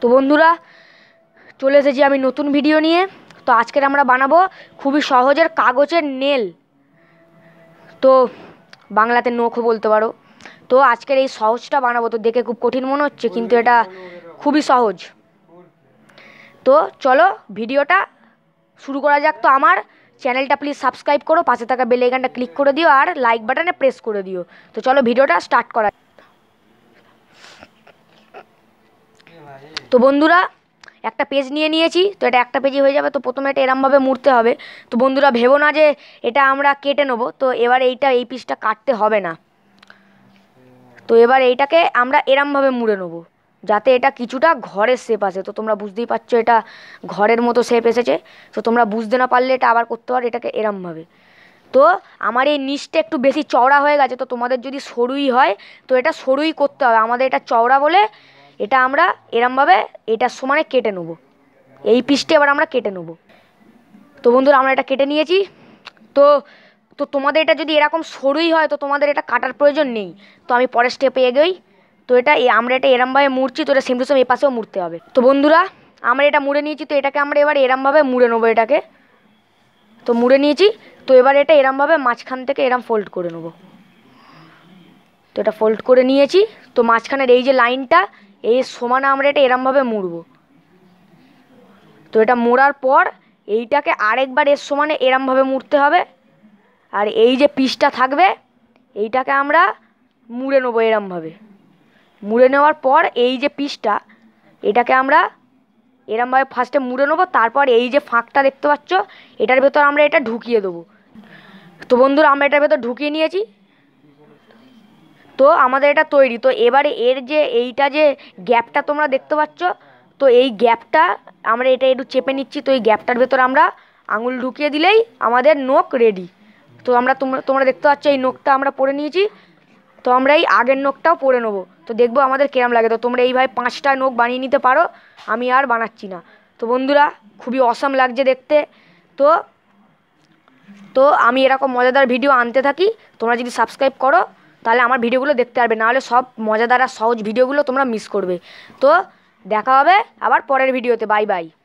তো বন্ধুরা চলে এসেছি আমি নতুন ভিডিও নিয়ে তো আজকের আমরা বানাবো খুবই সহজের কাগজের নেল তো বাংলাতে নখও বলতে পারো তো আজকের এই সহজটা বানাবো তো দেখে খুব কঠিন মনে হচ্ছে কিন্তু এটা খুবই সহজ তো চলো ভিডিওটা শুরু করা যাক তো আমার চ্যানেলটা প্লিজ সাবস্ক্রাইব করো পাশে থাকা বেল ক্লিক করে দিও আর লাইক বাটনে প্রেস করে দিও তো চলো ভিডিওটা স্টার্ট করা তো বন্ধুরা একটা পেজ নিয়ে নিয়েছি তো এটা একটা পেজই হয়ে যাবে তো প্রথমে এটা এরমভাবে মুড়তে হবে তো বন্ধুরা ভেবো না যে এটা আমরা কেটে নেব তো এবার এইটা এই পিসটা কাটতে হবে না তো এবার এইটাকে আমরা এরমভাবে মুড়ে নেব যাতে এটা কিছুটা ঘরের শেপ আসে তো তোমরা বুঝতেই পারছো এটা ঘরের মতো শেপ এসেছে তো তোমরা বুঝতে না পারলে এটা আবার করতে পারো এটাকে এরমভাবে তো আমার এই নিচটা একটু বেশি চওড়া হয়ে গেছে তো তোমাদের যদি সরুই হয় তো এটা সরুই করতে হবে আমাদের এটা চওড়া বলে এটা আমরা এরমভাবে এটার সমানে কেটে নেব এই পিসটি আবার আমরা কেটে নেব তো বন্ধুরা আমরা এটা কেটে নিয়েছি তো তো তোমাদের এটা যদি এরকম সরুই হয় তো তোমাদের এটা কাটার প্রয়োজন নেই তো আমি পরের স্টেপে এগোই তো এটা আমরা এটা এরমভাবে মুড়ছি তো এটা সেম টু সেম এই পাশেও মুড়তে হবে তো বন্ধুরা আমরা এটা মুড়ে নিয়েছি তো এটাকে আমরা এবার এরমভাবে মুড়ে নেবো এটাকে তো মুড়ে নিয়েছি তো এবার এটা এরমভাবে মাঝখান থেকে এরম ফোল্ড করে নেবো তো এটা ফোল্ড করে নিয়েছি তো মাঝখানের এই যে লাইনটা এই সমান আমরা এটা এরমভাবে মুড়ব তো এটা মোড়ার পর এইটাকে আরেকবার এর সমানে এরমভাবে মুড়তে হবে আর এই যে পিসটা থাকবে এইটাকে আমরা মুড়ে নেবো এরমভাবে মুড়ে নেওয়ার পর এই যে পিসটা এটাকে আমরা এরমভাবে ফার্স্টে মুড়ে নেবো তারপর এই যে ফাঁকটা দেখতে পাচ্ছ এটার ভেতর আমরা এটা ঢুকিয়ে দেবো তো বন্ধুরা আমরা এটার ভেতর ঢুকিয়ে নিয়েছি তো আমাদের এটা তৈরি তো এবারে এর যে এইটা যে গ্যাপটা তোমরা দেখতে পাচ্ছ তো এই গ্যাপটা আমরা এটা একটু চেপে নিচ্ছি তো এই গ্যাপটার ভেতর আমরা আঙুল ঢুকিয়ে দিলেই আমাদের নোক রেডি তো আমরা তোমরা তোমরা দেখতে পাচ্ছ এই নোকটা আমরা পরে নিয়েছি তো আমরা এই আগের নোকটাও পরে নেবো তো দেখবো আমাদের কেরাম লাগে তো তোমরা এইভাবে পাঁচটা নোক বানিয়ে নিতে পারো আমি আর বানাচ্ছি না তো বন্ধুরা খুবই অসম লাগছে দেখতে তো তো আমি এরকম মজাদার ভিডিও আনতে থাকি তোমরা যদি সাবস্ক্রাইব করো তাহলে আমার ভিডিওগুলো দেখতে পারবে নাহলে সব মজাদার আর সহজ ভিডিওগুলো তোমরা মিস করবে তো দেখা হবে আবার পরের ভিডিওতে বাই বাই